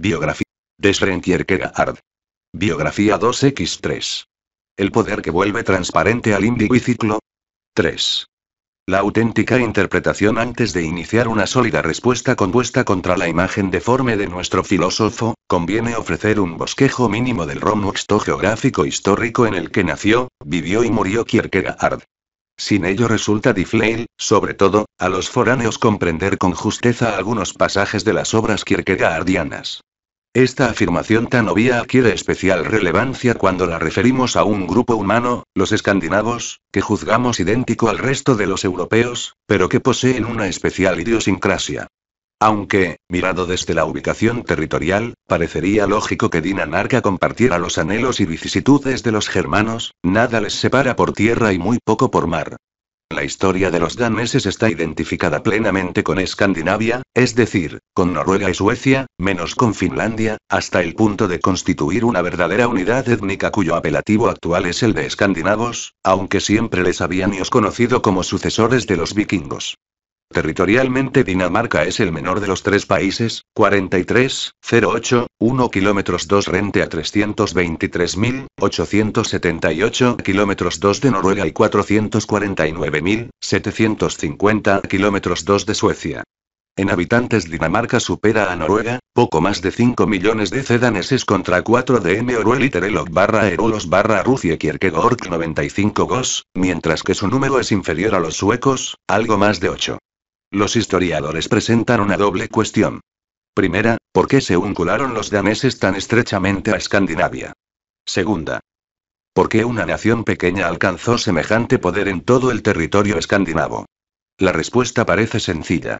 Biografía. De Kierkegaard. Biografía 2x3. El poder que vuelve transparente al individuo. y ciclo. 3. La auténtica interpretación antes de iniciar una sólida respuesta compuesta contra la imagen deforme de nuestro filósofo, conviene ofrecer un bosquejo mínimo del romo geográfico histórico en el que nació, vivió y murió Kierkegaard. Sin ello resulta difícil, sobre todo, a los foráneos comprender con justeza algunos pasajes de las obras kierkegaardianas. Esta afirmación tan obvia adquiere especial relevancia cuando la referimos a un grupo humano, los escandinavos, que juzgamos idéntico al resto de los europeos, pero que poseen una especial idiosincrasia. Aunque, mirado desde la ubicación territorial, parecería lógico que Dinamarca compartiera los anhelos y vicisitudes de los germanos, nada les separa por tierra y muy poco por mar. La historia de los daneses está identificada plenamente con Escandinavia, es decir, con Noruega y Suecia, menos con Finlandia, hasta el punto de constituir una verdadera unidad étnica cuyo apelativo actual es el de escandinavos, aunque siempre les habían conocido como sucesores de los vikingos. Territorialmente Dinamarca es el menor de los tres países, 43,081 km 2 rente a 323.878 km 2 de Noruega y 449.750 km 2 de Suecia. En habitantes Dinamarca supera a Noruega, poco más de 5 millones de cedaneses contra 4 de M. y barra barra Rusia Kierkegaard 95 Gos, mientras que su número es inferior a los suecos, algo más de 8. Los historiadores presentan una doble cuestión. Primera, ¿por qué se uncularon los daneses tan estrechamente a Escandinavia? Segunda, ¿por qué una nación pequeña alcanzó semejante poder en todo el territorio escandinavo? La respuesta parece sencilla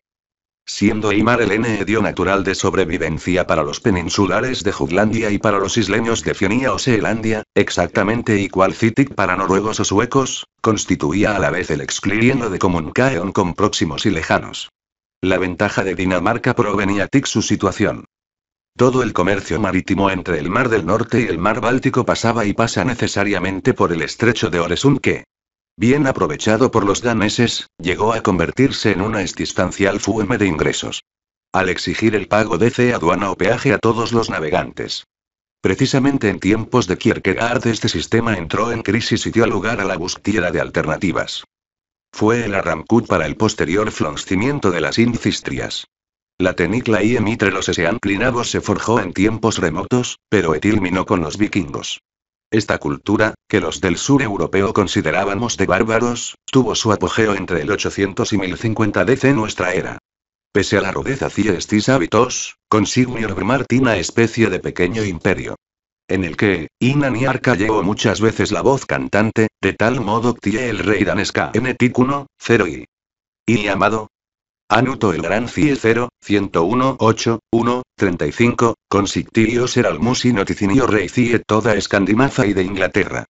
siendo Eimar el edio natural de sobrevivencia para los peninsulares de Jutlandia y para los isleños de Fionia o Seelandia, exactamente igual Citic para noruegos o suecos, constituía a la vez el excluyendo de Comuncaeon con próximos y lejanos. La ventaja de Dinamarca provenía de su situación. Todo el comercio marítimo entre el Mar del Norte y el Mar Báltico pasaba y pasa necesariamente por el estrecho de Oresund bien aprovechado por los daneses, llegó a convertirse en una existencial fueme de ingresos. Al exigir el pago de C aduana o peaje a todos los navegantes. Precisamente en tiempos de Kierkegaard este sistema entró en crisis y dio lugar a la búsqueda de alternativas. Fue el arrancud para el posterior floncimiento de las incistrias. La tenicla y emitre los eseanclinados se forjó en tiempos remotos, pero etilminó con los vikingos. Esta cultura, que los del sur europeo considerábamos de bárbaros, tuvo su apogeo entre el 800 y 1050 DC nuestra era. Pese a la rudeza estis hábitos, consiguió Martín una especie de pequeño imperio. En el que, Inan y Arca llevó muchas veces la voz cantante, de tal modo que el rey danesca en 1 cero y. Y amado, Anuto el gran CIE 0, 101, 8, 1, 35, Consictio ser al noticinio rey CIE toda escandimaza y de Inglaterra.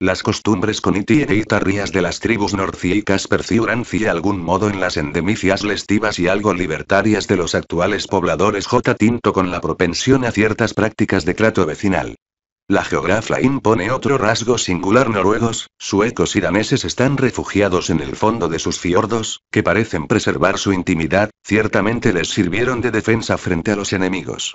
Las costumbres conitie e itarrias de las tribus norciicas perciuran de algún modo en las endemicias lestivas y algo libertarias de los actuales pobladores J. Tinto con la propensión a ciertas prácticas de trato vecinal. La geografía impone otro rasgo singular noruegos, suecos y daneses están refugiados en el fondo de sus fiordos, que parecen preservar su intimidad, ciertamente les sirvieron de defensa frente a los enemigos.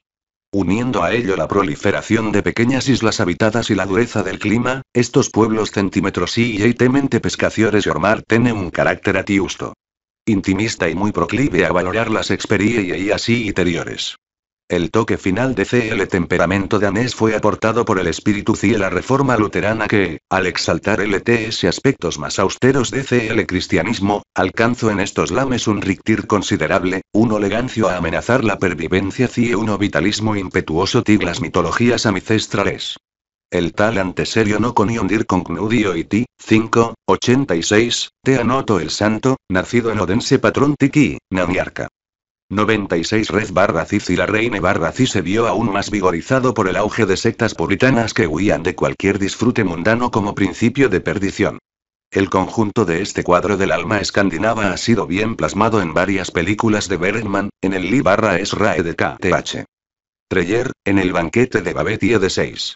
Uniendo a ello la proliferación de pequeñas islas habitadas y la dureza del clima, estos pueblos centímetros y temente pescadores y ormar tienen un carácter atiusto. Intimista y muy proclive a valorar las experiencias y interiores. El toque final de C.L. Temperamento danés fue aportado por el espíritu y la reforma luterana que, al exaltar LTS e aspectos más austeros de C.L. cristianismo, alcanzó en estos lames un rictir considerable, un olegancio a amenazar la pervivencia y un vitalismo impetuoso las mitologías amicestrales. El tal anteserio no hundir con Cnudio y ti, 5, 86, te anoto el santo, nacido en Odense patrón Tiki, Naniarca. 96 Red barra y la Reine barra se vio aún más vigorizado por el auge de sectas puritanas que huían de cualquier disfrute mundano como principio de perdición. El conjunto de este cuadro del alma escandinava ha sido bien plasmado en varias películas de Bergman, en el Lee barra Esrae de KTH. Treyer, en el banquete de Babet de 6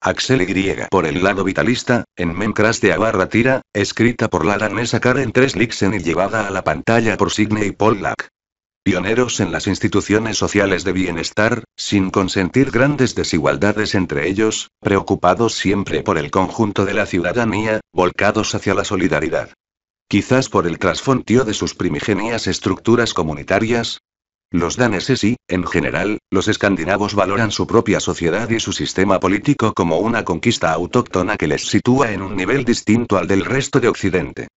Axel Y por el lado vitalista, en Memcras de Abarra Tira, escrita por la danesa tres Treslixen y llevada a la pantalla por Sidney y Pollack pioneros en las instituciones sociales de bienestar, sin consentir grandes desigualdades entre ellos, preocupados siempre por el conjunto de la ciudadanía, volcados hacia la solidaridad. Quizás por el trasfondo de sus primigenias estructuras comunitarias. Los daneses y, en general, los escandinavos valoran su propia sociedad y su sistema político como una conquista autóctona que les sitúa en un nivel distinto al del resto de Occidente.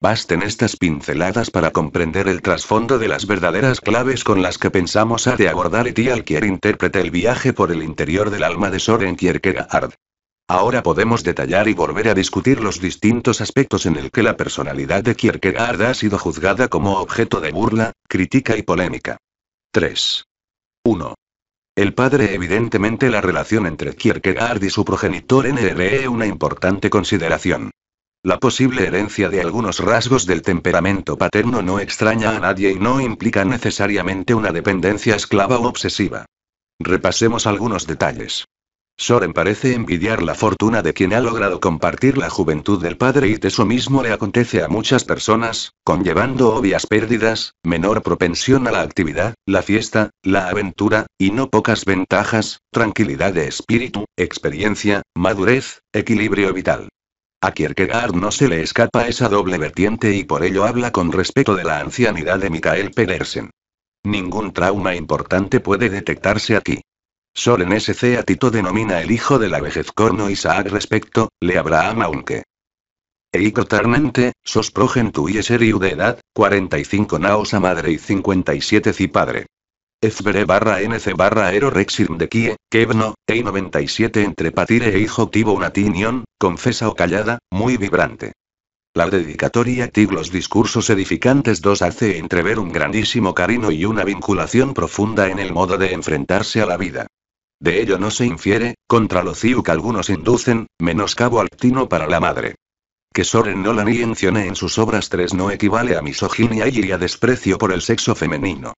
Basten estas pinceladas para comprender el trasfondo de las verdaderas claves con las que pensamos ha de abordar alquier intérprete el viaje por el interior del alma de Soren Kierkegaard. Ahora podemos detallar y volver a discutir los distintos aspectos en el que la personalidad de Kierkegaard ha sido juzgada como objeto de burla, crítica y polémica. 3. 1. El padre evidentemente la relación entre Kierkegaard y su progenitor es una importante consideración. La posible herencia de algunos rasgos del temperamento paterno no extraña a nadie y no implica necesariamente una dependencia esclava o obsesiva. Repasemos algunos detalles. Soren parece envidiar la fortuna de quien ha logrado compartir la juventud del padre y de eso mismo le acontece a muchas personas, conllevando obvias pérdidas, menor propensión a la actividad, la fiesta, la aventura, y no pocas ventajas, tranquilidad de espíritu, experiencia, madurez, equilibrio vital. A Kierkegaard no se le escapa esa doble vertiente y por ello habla con respeto de la ancianidad de Michael Pedersen. Ningún trauma importante puede detectarse aquí. Solen S.C. a Tito denomina el hijo de la vejez corno Isaac respecto, le Abraham aunque. sosprogen e tu sos es seriu de edad, 45 naos a madre y 57 ci padre. FBR barra NC barra Ero de Kie, Kevno, e 97 entre Patire e Hijo tivo una tinión, confesa o callada, muy vibrante. La dedicatoria los discursos edificantes 2 hace entrever un grandísimo cariño y una vinculación profunda en el modo de enfrentarse a la vida. De ello no se infiere, contra lo ciu que algunos inducen, menos menoscabo altino para la madre. Que Soren ni encione en sus obras tres no equivale a misoginia y a desprecio por el sexo femenino.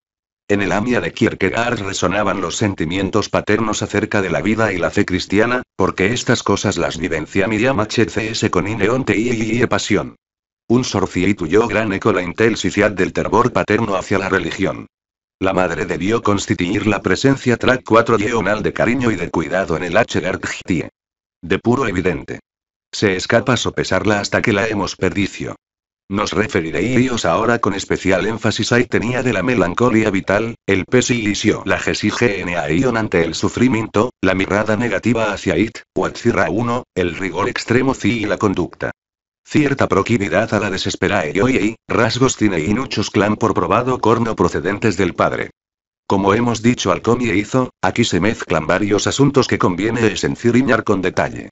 En el Amia de Kierkegaard resonaban los sentimientos paternos acerca de la vida y la fe cristiana, porque estas cosas las vivencia Miriam HCS con Ineonte y pasión. Un tuyo gran eco la intensidad del terror paterno hacia la religión. La madre debió constituir la presencia track 4 yeonal de cariño y de cuidado en el HRGTIE. De puro evidente. Se escapa sopesarla hasta que la hemos perdicio. Nos ellos ahora con especial énfasis a tenía de la melancolía vital, el pesilicio, la Ion ante el sufrimiento, la mirada negativa hacia it, Atzirra 1, el rigor extremo ci y la conducta. Cierta proclividad a la desesperación rasgos tiene y muchos clan por probado corno procedentes del padre. Como hemos dicho al hizo aquí se mezclan varios asuntos que conviene esenciar con detalle.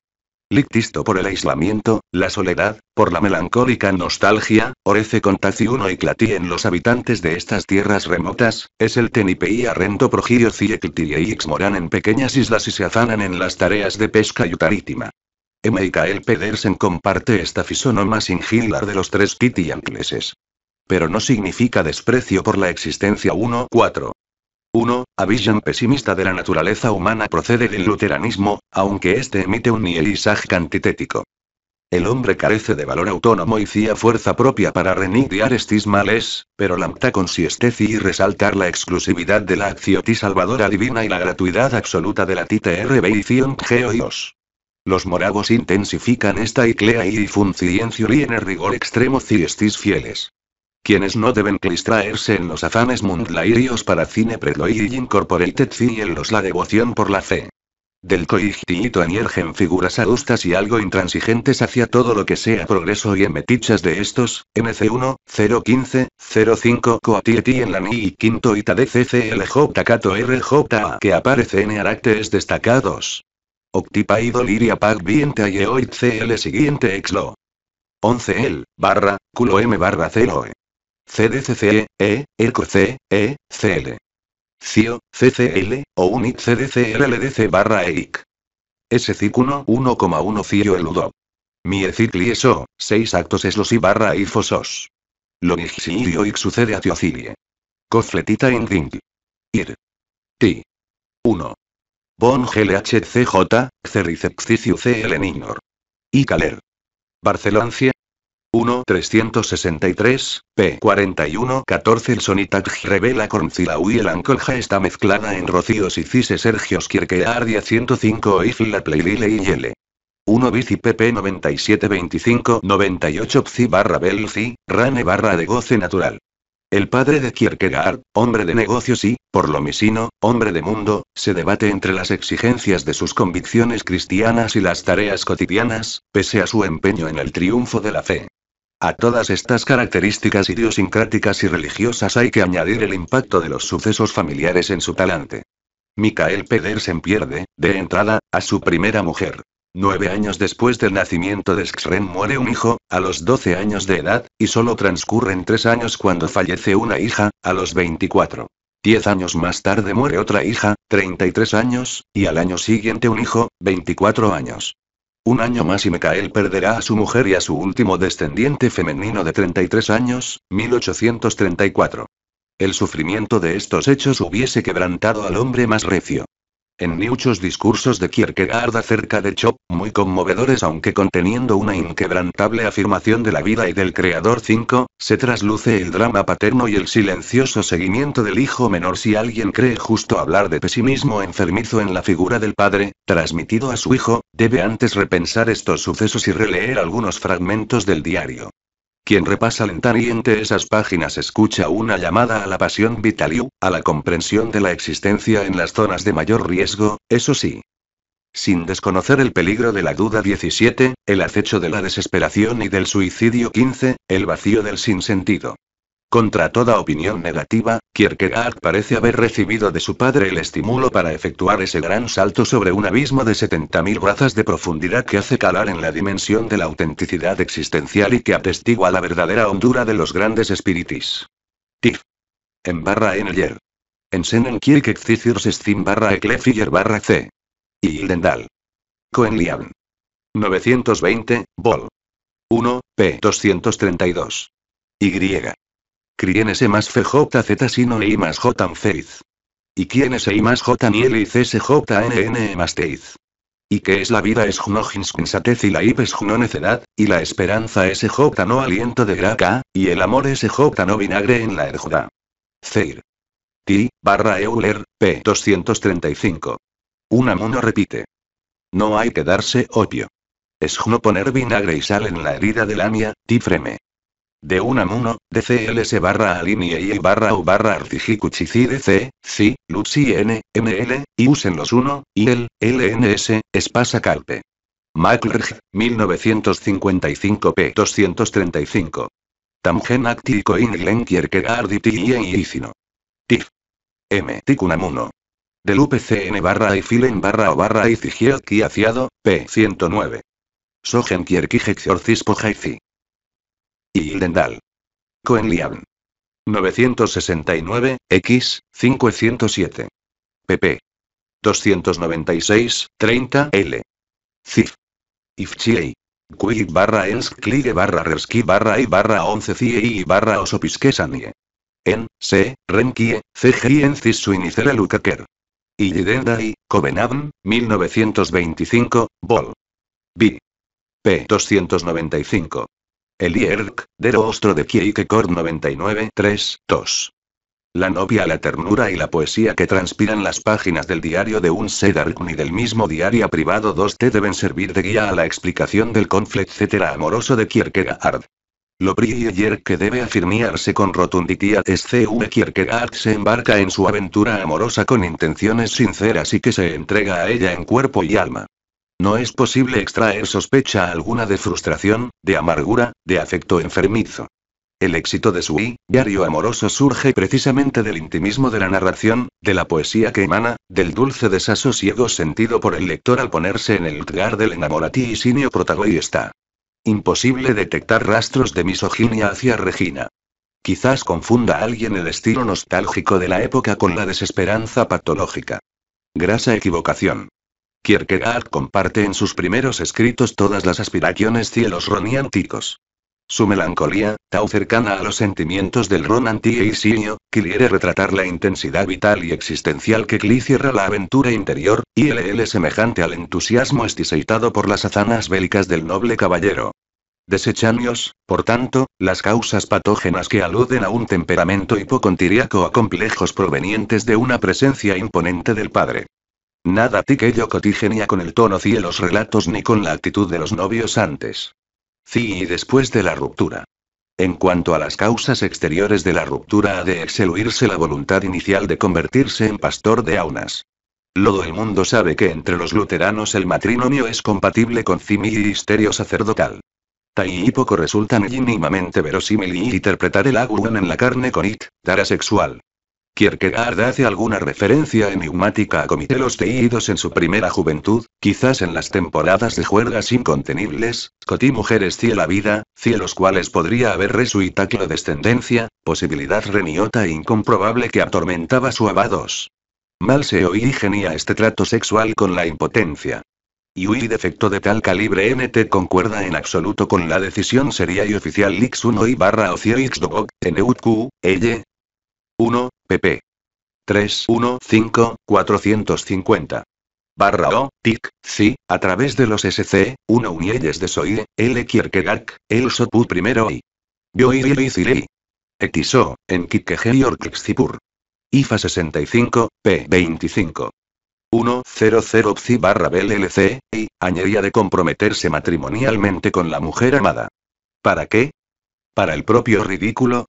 Lictisto por el aislamiento, la soledad, por la melancólica nostalgia, Orece Taciuno y en los habitantes de estas tierras remotas, es el y Arrento Progio y moran en pequeñas islas y se afanan en las tareas de pesca yutarítima. utarítima. Pedersen comparte esta fisonoma singular de los tres Kitty Pero no significa desprecio por la existencia 1-4. 1. A pesimista de la naturaleza humana procede del luteranismo, aunque éste emite un nielisaj antitético. El hombre carece de valor autónomo y cía fuerza propia para renidiar estis males, pero lamta consiste y resaltar la exclusividad de la y salvadora divina y la gratuidad absoluta de la tite rb y geoios. Los moravos intensifican esta iclea y el rigor extremo ciestis fieles quienes no deben distraerse en los afanes mundlairios para cine y incorporated en los la devoción por la fe. Del coigtito aniergen figuras adustas y algo intransigentes hacia todo lo que sea progreso y en metichas de estos, NC1, 015, 05 coatieti en la NI quinto Ita de Kato RJA que aparece en aractes destacados. Octipaido liria pag viente y CL siguiente exlo. 11L, barra, culo M barra 0 CDCCE, E, ERCC, E, CL. E, CIO, CCL, o UNIT CDCRLDC barra EIC. s C1 1,1 CIO eludo. Miecicli eso, 6 actos los y barra IFOSOS. Lonigilio y sucede a TIOCILIE. Cofletita en ring. Ir. Ti. 1. Bon GLHCJ, Cerricexcisiu CL NINOR. ICALER. Caler. Barcelancia, 1 363, p. 41 14 El Sonitag revela y el Ancolja está mezclada en Rocíos y Cise Sergios Kierkegaard 105 y la Playlile y L. 1 bici pp 25 98 psi barra belci, rane barra de goce natural. El padre de Kierkegaard, hombre de negocios y, por lo misino, hombre de mundo, se debate entre las exigencias de sus convicciones cristianas y las tareas cotidianas, pese a su empeño en el triunfo de la fe. A todas estas características idiosincráticas y religiosas hay que añadir el impacto de los sucesos familiares en su talante. Mikael Pedersen pierde, de entrada, a su primera mujer. Nueve años después del nacimiento de Xren muere un hijo, a los 12 años de edad, y solo transcurren tres años cuando fallece una hija, a los 24. Diez años más tarde muere otra hija, 33 años, y al año siguiente un hijo, 24 años. Un año más y Mecael perderá a su mujer y a su último descendiente femenino de 33 años, 1834. El sufrimiento de estos hechos hubiese quebrantado al hombre más recio. En muchos discursos de Kierkegaard acerca de Chop, muy conmovedores aunque conteniendo una inquebrantable afirmación de la vida y del creador 5, se trasluce el drama paterno y el silencioso seguimiento del hijo menor si alguien cree justo hablar de pesimismo enfermizo en la figura del padre, transmitido a su hijo, debe antes repensar estos sucesos y releer algunos fragmentos del diario. Quien repasa lentamente esas páginas escucha una llamada a la pasión y a la comprensión de la existencia en las zonas de mayor riesgo, eso sí. Sin desconocer el peligro de la duda 17, el acecho de la desesperación y del suicidio 15, el vacío del sinsentido. Contra toda opinión negativa, Kierkegaard parece haber recibido de su padre el estímulo para efectuar ese gran salto sobre un abismo de 70.000 brazas de profundidad que hace calar en la dimensión de la autenticidad existencial y que atestigua la verdadera hondura de los grandes espíritus. Tif. En barra Ensenen En Senen Kierkegaard barra Eclefiger barra C. Y Hildendal. Coenlian. 920, Vol. 1, p. 232. Y. Crien ese más FJZ sino e más J Faith. Y quién es e más J ni C e y CSJNN más Teiz. Y que es la vida es insensatez y la IP es jno necedad, y la esperanza es e J no aliento de graca, y el amor es e J no vinagre en la erjuda. Zeir. Ti, barra Euler, p. 235. Una mono repite. No hay que darse opio. Es jno poner vinagre y sal en la herida del ti tifreme. De Unamuno, DCLS barra alinee y e barra o barra artigicuchici e C, si, Luxi N, ML, y usen los 1, el, LNS, Espasa Calpe. MacLerg, 1955 p. 235. Tamgen acti coinglen Arditi y e, Icino. TIF. M. Ticunamuno. Del UPCN barra y filen barra o barra y aciado, p. 109. Sogen kierkijexorcispo jaici y Yildendal. Coenlian. 969, X, 507. pp. 296, 30, L. CIF. IFCHIEI. Quid barra barra reski barra i barra 11 Ciei y barra osopiskesanie. En, C, Renkie, CGI en Cisuinicera Lukaker. Yildendal, 1925, Bol. B. P. 295. El IERC, de rostro de Kierkegaard 2. La novia, la ternura y la poesía que transpiran las páginas del diario de un sedar ni del mismo diario privado 2T deben servir de guía a la explicación del conflicto etcétera amoroso de Kierkegaard. Lo prior que debe afirmarse con rotundidad es que Kierkegaard se embarca en su aventura amorosa con intenciones sinceras y que se entrega a ella en cuerpo y alma. No es posible extraer sospecha alguna de frustración, de amargura, de afecto enfermizo. El éxito de su diario amoroso surge precisamente del intimismo de la narración, de la poesía que emana, del dulce desasosiego sentido por el lector al ponerse en el lugar del y sinio protagonista. Imposible detectar rastros de misoginia hacia Regina. Quizás confunda a alguien el estilo nostálgico de la época con la desesperanza patológica. Grasa equivocación. Kierkegaard comparte en sus primeros escritos todas las aspiraciones cielos roniánticos. Su melancolía, tan cercana a los sentimientos del Ron anti que quiere retratar la intensidad vital y existencial que Cli cierra la aventura interior, y es semejante al entusiasmo estiseitado por las hazanas bélicas del noble caballero. Desechanios, por tanto, las causas patógenas que aluden a un temperamento hipocontiríaco a complejos provenientes de una presencia imponente del padre. Nada que yo cotigenia con el tono cielos los relatos ni con la actitud de los novios antes. Sí y después de la ruptura. En cuanto a las causas exteriores de la ruptura ha de exeluirse la voluntad inicial de convertirse en pastor de aunas. Lodo el mundo sabe que entre los luteranos el matrimonio es compatible con misterio sacerdotal. Tai y poco resultan mínimamente verosímil y interpretar el aguan en la carne con it, tara sexual. Kierkegaard hace alguna referencia enigmática a los teídos en su primera juventud, quizás en las temporadas de juergas incontenibles, cotí mujeres cielavida, la vida, cielos cuales podría haber la descendencia, posibilidad reniota e incomprobable que atormentaba su abados. Mal se oí este trato sexual con la impotencia. Y defecto de tal calibre NT concuerda en absoluto con la decisión seria y oficial Lix 1 y barra Ocio X NUQ, 1, pp. 315-450. Barra O, TIC, sí a través de los SC, 1 Unielles de Soy L. Kierkegaard, El Sopu primero y. Bioirilizirei. XO, en y klexipur IFA 65, p. 25. 100 psi barra lc y, añadía de comprometerse matrimonialmente con la mujer amada. ¿Para qué? ¿Para el propio ridículo?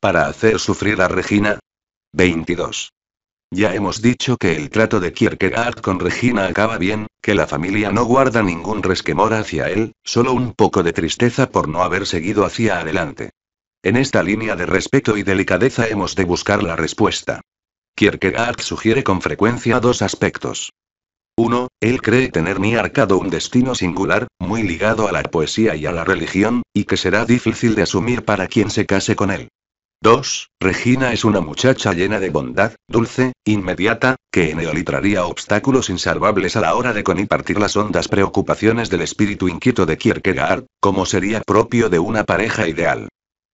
¿Para hacer sufrir a Regina? 22. Ya hemos dicho que el trato de Kierkegaard con Regina acaba bien, que la familia no guarda ningún resquemor hacia él, solo un poco de tristeza por no haber seguido hacia adelante. En esta línea de respeto y delicadeza hemos de buscar la respuesta. Kierkegaard sugiere con frecuencia dos aspectos. Uno, Él cree tener ni arcado un destino singular, muy ligado a la poesía y a la religión, y que será difícil de asumir para quien se case con él. 2. Regina es una muchacha llena de bondad, dulce, inmediata, que traría obstáculos insalvables a la hora de conipartir las hondas preocupaciones del espíritu inquieto de Kierkegaard, como sería propio de una pareja ideal.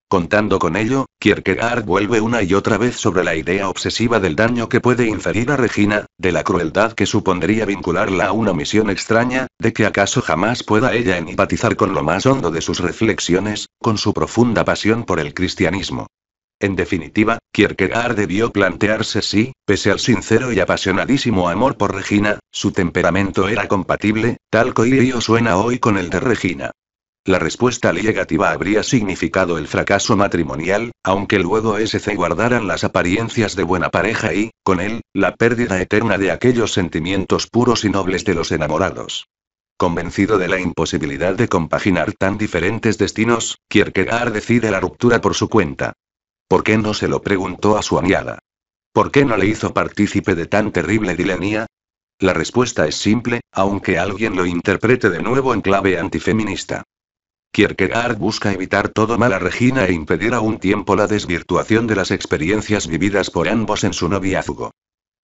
Contando con ello, Kierkegaard vuelve una y otra vez sobre la idea obsesiva del daño que puede inferir a Regina, de la crueldad que supondría vincularla a una misión extraña, de que acaso jamás pueda ella empatizar con lo más hondo de sus reflexiones, con su profunda pasión por el cristianismo. En definitiva, Kierkegaard debió plantearse si, pese al sincero y apasionadísimo amor por Regina, su temperamento era compatible, tal coirio suena hoy con el de Regina. La respuesta negativa habría significado el fracaso matrimonial, aunque luego SC guardaran las apariencias de buena pareja y, con él, la pérdida eterna de aquellos sentimientos puros y nobles de los enamorados. Convencido de la imposibilidad de compaginar tan diferentes destinos, Kierkegaard decide la ruptura por su cuenta. ¿Por qué no se lo preguntó a su amiada? ¿Por qué no le hizo partícipe de tan terrible dilenía? La respuesta es simple, aunque alguien lo interprete de nuevo en clave antifeminista. Kierkegaard busca evitar todo mal a Regina e impedir a un tiempo la desvirtuación de las experiencias vividas por ambos en su noviazgo.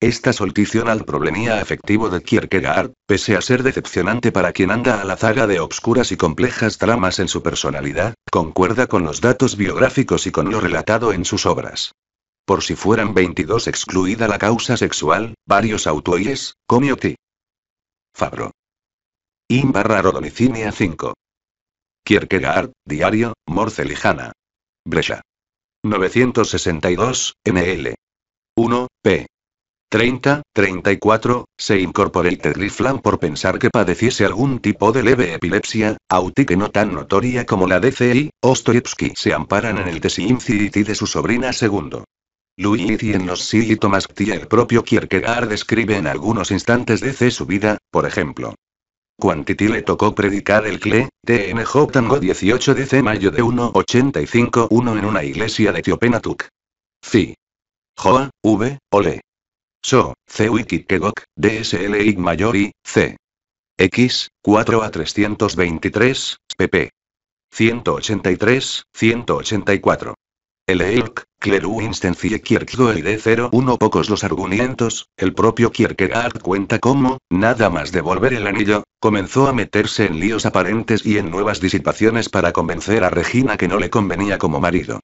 Esta soltición al problemía afectivo de Kierkegaard, pese a ser decepcionante para quien anda a la zaga de obscuras y complejas tramas en su personalidad, concuerda con los datos biográficos y con lo relatado en sus obras. Por si fueran 22 excluida la causa sexual, varios autoyes, comió ti. Fabro. In barra Rodonicinia 5. Kierkegaard, Diario, Morcelijana. Lijana. Brescia. 962, NL. 1, p. 30, 34, se el Riflan por pensar que padeciese algún tipo de leve epilepsia, autique no tan notoria como la de C.I., Ostoyevsky se amparan en el Tesincity de su sobrina segundo. Louis y en los síntomas el propio Kierkegaard describe en algunos instantes de C su vida, por ejemplo. Quantity le tocó predicar el CLE, TNJ Tango 18 de C mayo de 1.85-1 en una iglesia de Tuk. C. Joa, V, Ole. So, Wikikegok, DSL mayor C. X, 4 a 323, pp. 183, 184. El Elk, Cleru Instancie Kierkegaard 01 Pocos los argumentos, el propio Kierkegaard cuenta cómo, nada más de volver el anillo, comenzó a meterse en líos aparentes y en nuevas disipaciones para convencer a Regina que no le convenía como marido.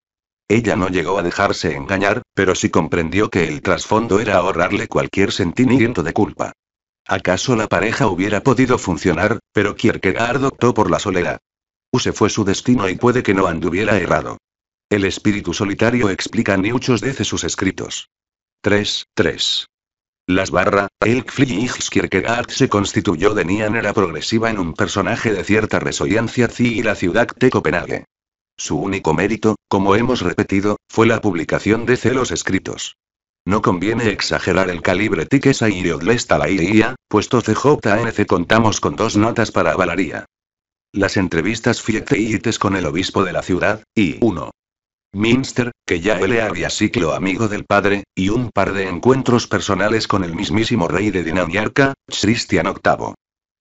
Ella no llegó a dejarse engañar, pero sí comprendió que el trasfondo era ahorrarle cualquier sentimiento de culpa. ¿Acaso la pareja hubiera podido funcionar? Pero Kierkegaard optó por la soledad. Use fue su destino y puede que no anduviera errado. El espíritu solitario explica ni muchos veces sus escritos. 3. 3. Las barra, el Kierkegaard se constituyó de era progresiva en un personaje de cierta resonancia y la ciudad de Copenhague. Su único mérito, como hemos repetido, fue la publicación de celos escritos. No conviene exagerar el calibre Tiquesa y Odlesta la IA, puesto CJNC contamos con dos notas para avalaría. Las entrevistas Fieteites con el obispo de la ciudad, y uno. Minster, que ya le había ciclo amigo del padre, y un par de encuentros personales con el mismísimo rey de Dinamarca, Cristian VIII.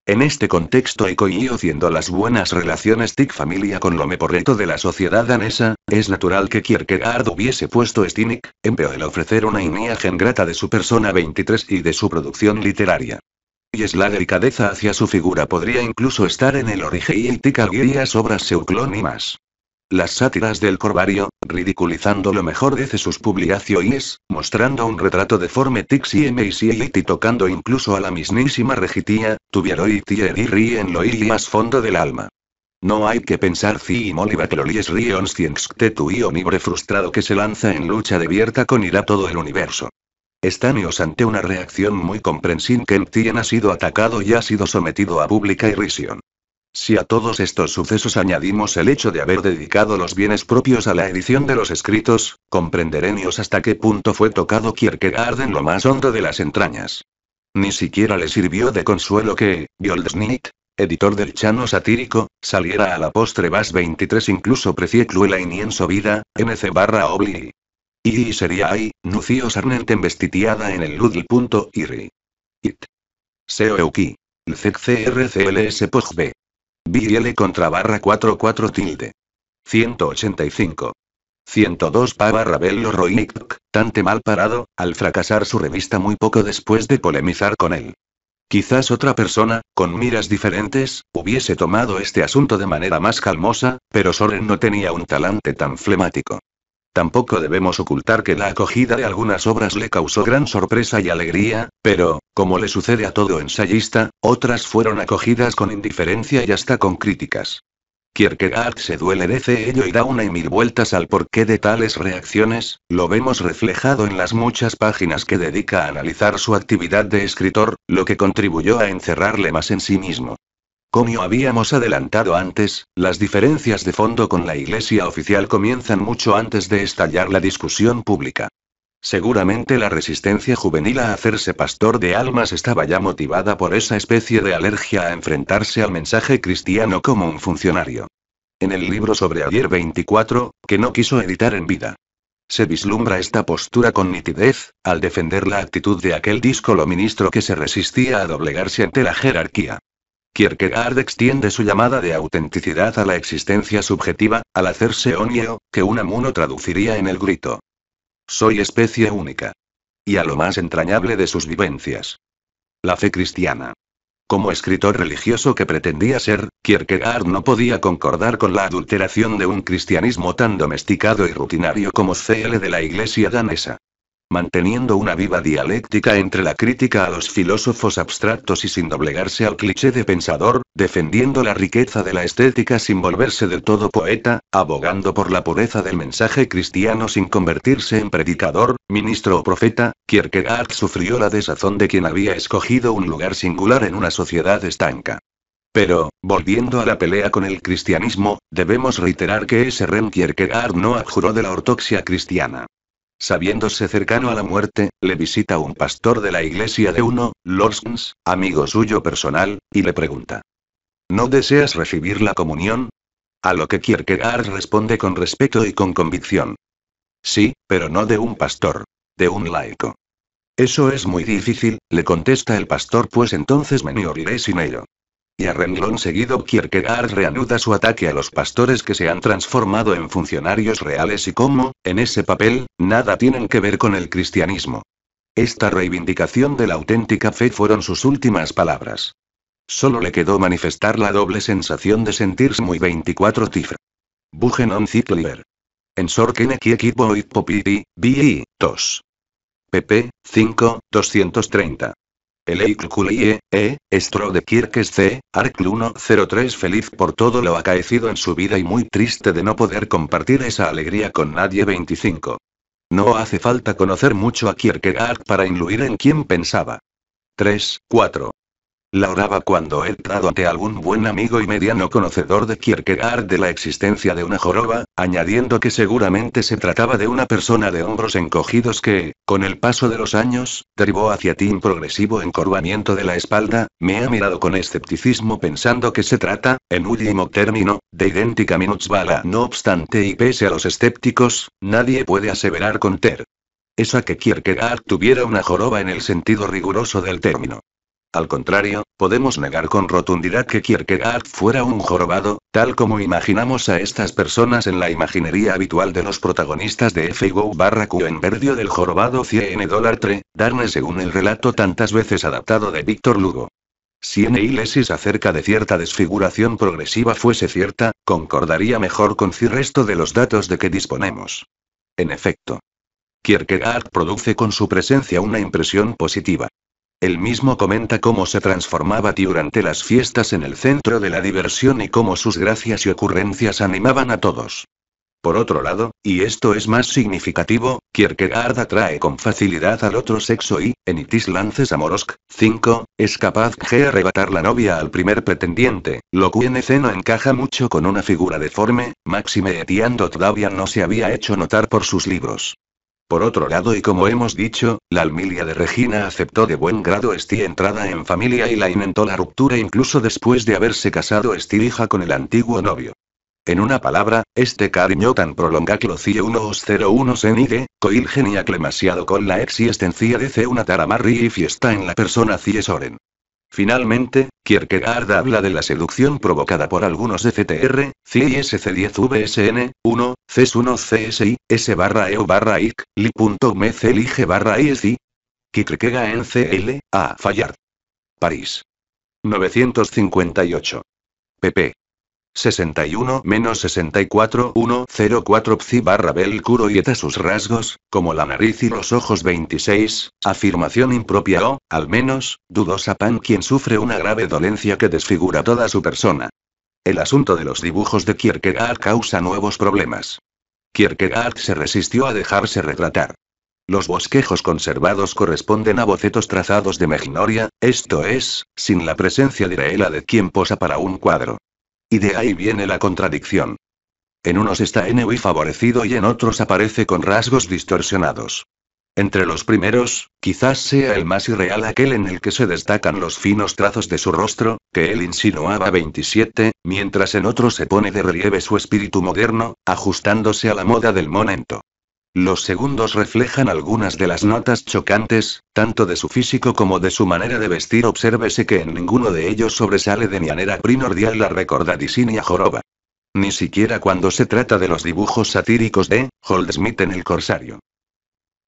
En este contexto y haciendo las buenas relaciones TIC familia con lo meporreto de la sociedad danesa, es natural que Kierkegaard hubiese puesto en vez el ofrecer una imagen grata de su persona 23 y de su producción literaria. Y es la delicadeza hacia su figura podría incluso estar en el origen y TIC obras seuclónimas las sátiras del Corvario, ridiculizando lo mejor de sus publicaciones, mostrando un retrato deforme tixi y tocando incluso a la mismísima regitía, tuvieron y y ríen lo y más fondo del alma. No hay que pensar si que Rions y onibre frustrado que se lanza en lucha de con irá todo el universo. Estanios ante una reacción muy comprensiva que el ha sido atacado y ha sido sometido a pública irrisión. Si a todos estos sucesos añadimos el hecho de haber dedicado los bienes propios a la edición de los escritos, comprenderemos hasta qué punto fue tocado Kierkegaard en lo más hondo de las entrañas. Ni siquiera le sirvió de consuelo que, Goldsmith, editor del Chano satírico, saliera a la postre bas 23 incluso preciecluela inienso vida, nc barra obli. Y sería ahí, nucio Sarnente embestitiada en el ludl.iri. It. Seo euki. CCRCLS POGB. BL contra barra 44 tilde. 185. 102 pa barra Bello Tante mal parado, al fracasar su revista muy poco después de polemizar con él. Quizás otra persona, con miras diferentes, hubiese tomado este asunto de manera más calmosa, pero Soren no tenía un talante tan flemático. Tampoco debemos ocultar que la acogida de algunas obras le causó gran sorpresa y alegría, pero, como le sucede a todo ensayista, otras fueron acogidas con indiferencia y hasta con críticas. Kierkegaard se duele de ello y da una y mil vueltas al porqué de tales reacciones, lo vemos reflejado en las muchas páginas que dedica a analizar su actividad de escritor, lo que contribuyó a encerrarle más en sí mismo. Como habíamos adelantado antes, las diferencias de fondo con la Iglesia oficial comienzan mucho antes de estallar la discusión pública. Seguramente la resistencia juvenil a hacerse pastor de almas estaba ya motivada por esa especie de alergia a enfrentarse al mensaje cristiano como un funcionario. En el libro sobre ayer 24, que no quiso editar en vida. Se vislumbra esta postura con nitidez, al defender la actitud de aquel discolo ministro que se resistía a doblegarse ante la jerarquía. Kierkegaard extiende su llamada de autenticidad a la existencia subjetiva, al hacerse onio, que un amuno traduciría en el grito. Soy especie única. Y a lo más entrañable de sus vivencias. La fe cristiana. Como escritor religioso que pretendía ser, Kierkegaard no podía concordar con la adulteración de un cristianismo tan domesticado y rutinario como CL de la iglesia danesa manteniendo una viva dialéctica entre la crítica a los filósofos abstractos y sin doblegarse al cliché de pensador, defendiendo la riqueza de la estética sin volverse del todo poeta, abogando por la pureza del mensaje cristiano sin convertirse en predicador, ministro o profeta, Kierkegaard sufrió la desazón de quien había escogido un lugar singular en una sociedad estanca. Pero, volviendo a la pelea con el cristianismo, debemos reiterar que ese Kierkegaard no abjuró de la ortodoxia cristiana. Sabiéndose cercano a la muerte, le visita un pastor de la iglesia de uno, Lorskens, amigo suyo personal, y le pregunta. ¿No deseas recibir la comunión? A lo que Kierkegaard responde con respeto y con convicción. Sí, pero no de un pastor, de un laico. Eso es muy difícil, le contesta el pastor, pues entonces me oriré sin ello. Y a renglón seguido Kierkegaard reanuda su ataque a los pastores que se han transformado en funcionarios reales y cómo, en ese papel, nada tienen que ver con el cristianismo. Esta reivindicación de la auténtica fe fueron sus últimas palabras. Solo le quedó manifestar la doble sensación de sentirse muy 24 tifra. Buchenon Zitliber. En Sorkeneki Equipo Popiti, BI, 2. pp. 5, 230. Leicculie, E, Strode Kierkes C, Arc 103 feliz por todo lo acaecido en su vida y muy triste de no poder compartir esa alegría con nadie 25. No hace falta conocer mucho a Kierkegaard para influir en quién pensaba. 3, 4. La oraba cuando he entrado ante algún buen amigo y mediano conocedor de Kierkegaard de la existencia de una joroba, añadiendo que seguramente se trataba de una persona de hombros encogidos que, con el paso de los años, derivó hacia ti un progresivo encorvamiento de la espalda, me ha mirado con escepticismo pensando que se trata, en último término, de idéntica minutzbala. No obstante y pese a los escépticos, nadie puede aseverar con ter. Esa que Kierkegaard tuviera una joroba en el sentido riguroso del término. Al contrario, podemos negar con rotundidad que Kierkegaard fuera un jorobado, tal como imaginamos a estas personas en la imaginería habitual de los protagonistas de F. barra barra en verdio del jorobado CN dólar 3, Darne según el relato tantas veces adaptado de Víctor Lugo. Si N. Ilesis acerca de cierta desfiguración progresiva fuese cierta, concordaría mejor con el resto de los datos de que disponemos. En efecto. Kierkegaard produce con su presencia una impresión positiva. El mismo comenta cómo se transformaba durante las fiestas en el centro de la diversión y cómo sus gracias y ocurrencias animaban a todos. Por otro lado, y esto es más significativo, Kierkegaard atrae con facilidad al otro sexo y, en Itis Lances Amorosk, 5, es capaz de arrebatar la novia al primer pretendiente, lo que en escena encaja mucho con una figura deforme, Maxime Etiando todavía no se había hecho notar por sus libros. Por otro lado y como hemos dicho, la almilia de Regina aceptó de buen grado esta entrada en familia y la inventó la ruptura incluso después de haberse casado Esti hija con el antiguo novio. En una palabra, este cariño tan prolonga que lo cie 101 01 se nide, coil y con la existencia de c una taramarri y fiesta en la persona ciesoren. Finalmente, Kierkegaard habla de la seducción provocada por algunos CTR, CISC10VSN, 1, CES1CSI, S-EU barra e barra IC, ELIGE barra ISI. Kierkegaard en CL, A. Fallard. París. 958. pp. 61 menos 64 104 psi barra bel curo y eta sus rasgos, como la nariz y los ojos 26, afirmación impropia o, al menos, dudosa pan quien sufre una grave dolencia que desfigura toda su persona. El asunto de los dibujos de Kierkegaard causa nuevos problemas. Kierkegaard se resistió a dejarse retratar. Los bosquejos conservados corresponden a bocetos trazados de Mejinoria, esto es, sin la presencia de de quien posa para un cuadro. Y de ahí viene la contradicción. En unos está y favorecido y en otros aparece con rasgos distorsionados. Entre los primeros, quizás sea el más irreal aquel en el que se destacan los finos trazos de su rostro, que él insinuaba 27, mientras en otros se pone de relieve su espíritu moderno, ajustándose a la moda del momento. Los segundos reflejan algunas de las notas chocantes, tanto de su físico como de su manera de vestir. Obsérvese que en ninguno de ellos sobresale de manera primordial la recordadisinia joroba. Ni siquiera cuando se trata de los dibujos satíricos de Holdsmith en el Corsario.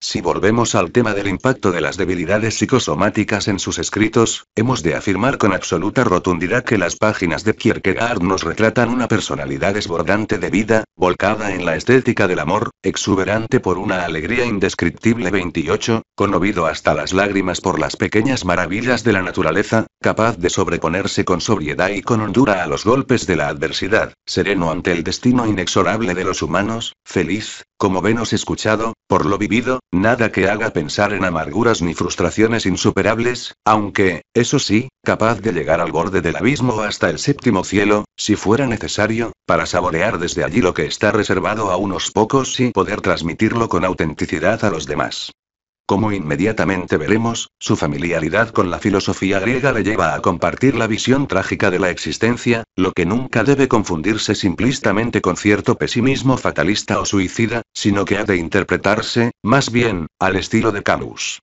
Si volvemos al tema del impacto de las debilidades psicosomáticas en sus escritos, hemos de afirmar con absoluta rotundidad que las páginas de Kierkegaard nos retratan una personalidad desbordante de vida, volcada en la estética del amor, exuberante por una alegría indescriptible 28, conovido hasta las lágrimas por las pequeñas maravillas de la naturaleza, capaz de sobreponerse con sobriedad y con hondura a los golpes de la adversidad, sereno ante el destino inexorable de los humanos, feliz, como venos escuchado, por lo vivido, nada que haga pensar en amarguras ni frustraciones insuperables, aunque, eso sí, capaz de llegar al borde del abismo hasta el séptimo cielo, si fuera necesario, para saborear desde allí lo que está reservado a unos pocos y poder transmitirlo con autenticidad a los demás. Como inmediatamente veremos, su familiaridad con la filosofía griega le lleva a compartir la visión trágica de la existencia, lo que nunca debe confundirse simplistamente con cierto pesimismo fatalista o suicida, sino que ha de interpretarse, más bien, al estilo de Camus.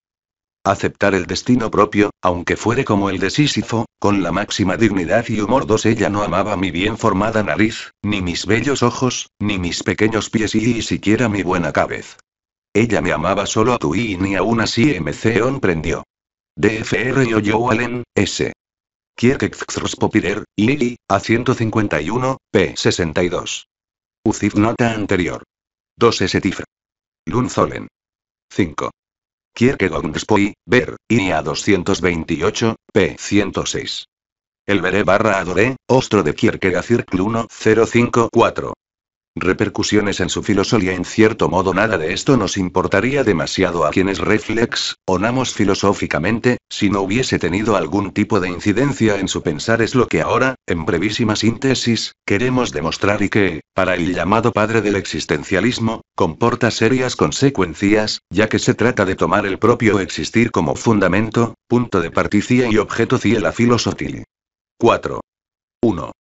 Aceptar el destino propio, aunque fuere como el de Sísifo, con la máxima dignidad y humor dos ella no amaba mi bien formada nariz, ni mis bellos ojos, ni mis pequeños pies y, ni siquiera mi buena cabeza. Ella me amaba solo a tu y ni aún así on prendió. DFR Yo Allen, S. Kierkegaard Lili, A151, P62. UCIF nota anterior. 2 S Tifra. Lunzolen. 5. Kierkegaard Ver, INI A228, P106. El veré barra adore, ostro de Kierkegaard 1 054 repercusiones en su filosofía. En cierto modo, nada de esto nos importaría demasiado a quienes reflex, filosóficamente, si no hubiese tenido algún tipo de incidencia en su pensar. Es lo que ahora, en brevísima síntesis, queremos demostrar y que, para el llamado padre del existencialismo, comporta serias consecuencias, ya que se trata de tomar el propio existir como fundamento, punto de particia y objeto ciela la filosofía. 4. 1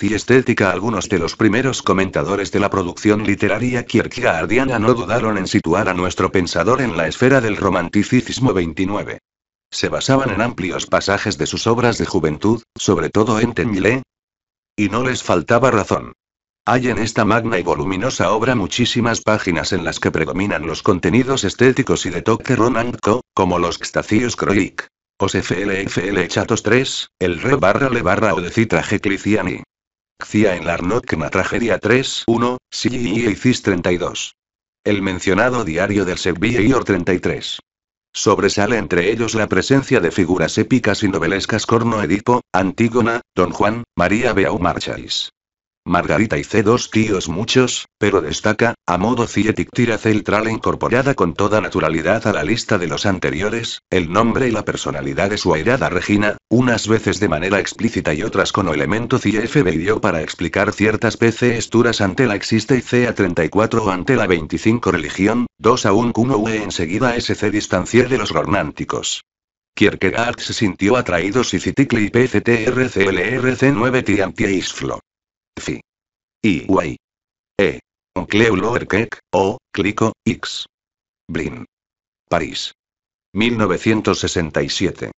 y estética Algunos de los primeros comentadores de la producción literaria kierkegaardiana no dudaron en situar a nuestro pensador en la esfera del romanticismo 29. Se basaban en amplios pasajes de sus obras de juventud, sobre todo en Tenmilé. Y no les faltaba razón. Hay en esta magna y voluminosa obra muchísimas páginas en las que predominan los contenidos estéticos y de toque romántico, como los Xtacios krolik os FLFL chatos 3, el re barra le barra o de Citraje cliciani. Cia en la Arnotcna tragedia 3, 1, y 32. El mencionado diario del Sevilla 33. Sobresale entre ellos la presencia de figuras épicas y novelescas Corno Edipo, Antígona, Don Juan, María Beau Marchais. Margarita y C. Dos tíos muchos, pero destaca, a modo Tira central e incorporada con toda naturalidad a la lista de los anteriores, el nombre y la personalidad de su airada Regina, unas veces de manera explícita y otras con elemento CFBIO para explicar ciertas PC esturas ante la existe y CA34 o ante la 25 religión, 2 a 1 q UE enseguida SC distancié de los románticos. Kierkegaard se sintió atraído si y PCTRCLRC9 isflo. Fi. I. Y. E. Uncle O, Clico, X. Brin. París. 1967.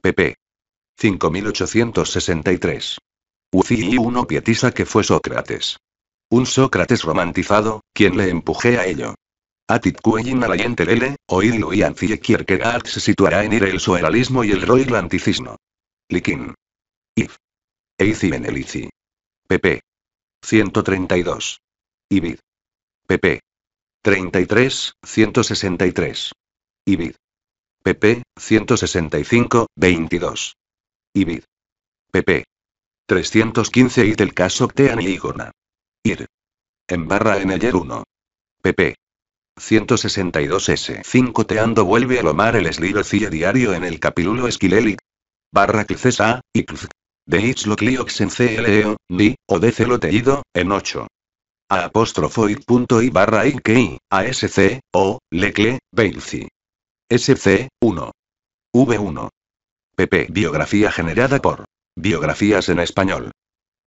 pp. 5863. UCI y uno pietiza que fue Sócrates. Un Sócrates romantizado, quien le empuje a ello. Atit Kueyin o y Ancie art se situará en ir el sueralismo y el roiglanticismo. Likin. If. el ici pp. 132. Ibid. pp. 33, 163. Ibid. pp. 165, 22. Ibid. pp. 315 y del caso Tean Ir. En barra en ayer 1. pp. 162S5 Teando vuelve a lomar el cille diario en el capilulo esquilelic. Barra clcesa, y de Cliox en CLEO, Ni, o de Celo en 8. A apóstrofo y barra S ASC, O, Lecle, S SC, 1. V1. PP Biografía generada por Biografías en Español.